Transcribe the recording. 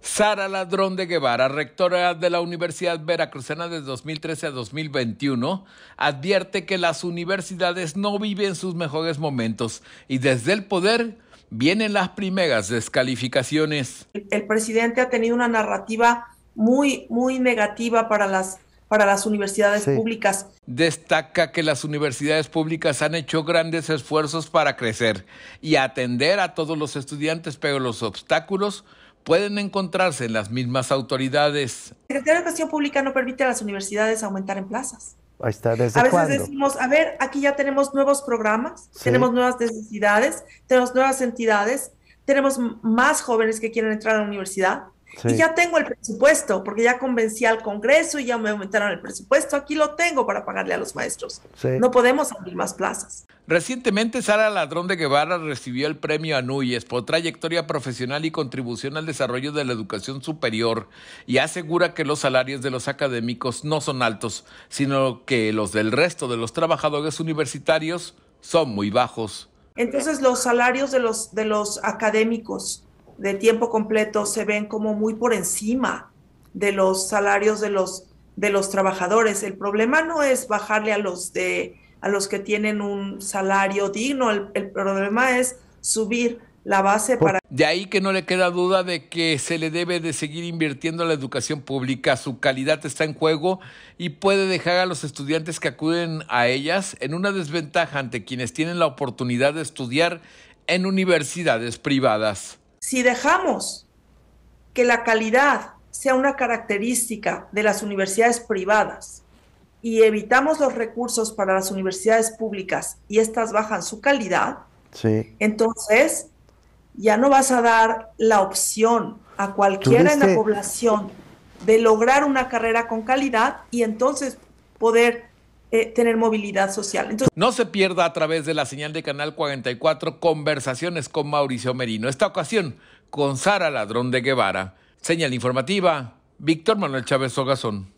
Sara Ladrón de Guevara, rectora de la Universidad Veracruzana de 2013 a 2021, advierte que las universidades no viven sus mejores momentos y desde el poder vienen las primeras descalificaciones. El presidente ha tenido una narrativa muy, muy negativa para las para las universidades públicas. Destaca que las universidades públicas han hecho grandes esfuerzos para crecer y atender a todos los estudiantes, pero los obstáculos pueden encontrarse en las mismas autoridades. La Secretaría de Educación Pública no permite a las universidades aumentar en plazas. Ahí está, a veces decimos, a ver, aquí ya tenemos nuevos programas, tenemos nuevas necesidades, tenemos nuevas entidades, tenemos más jóvenes que quieren entrar a la universidad, y ya tengo el presupuesto, porque ya convencí al Congreso y ya me aumentaron el presupuesto. Aquí lo tengo para pagarle a los maestros. No podemos abrir más plazas. Recientemente, Sara Ladrón de Guevara recibió el premio Anuyes por trayectoria profesional y contribución al desarrollo de la educación superior y asegura que los salarios de los académicos no son altos, sino que los del resto de los trabajadores universitarios son muy bajos. Entonces, los salarios de los, de los académicos de tiempo completo se ven como muy por encima de los salarios de los, de los trabajadores. El problema no es bajarle a los, de, a los que tienen un salario digno, el, el problema es subir la base para... De ahí que no le queda duda de que se le debe de seguir invirtiendo en la educación pública, su calidad está en juego y puede dejar a los estudiantes que acuden a ellas en una desventaja ante quienes tienen la oportunidad de estudiar en universidades privadas. Si dejamos que la calidad sea una característica de las universidades privadas y evitamos los recursos para las universidades públicas y estas bajan su calidad, entonces ya no vas a dar la opción a cualquiera en la población de lograr una carrera con calidad y entonces poder eh, tener movilidad social. no se pierda a través de la señal de Canal 44 conversaciones con Mauricio Merino. Esta ocasión con Sara Ladrón de Guevara. Señal informativa, Víctor Manuel Chávez Ogazón.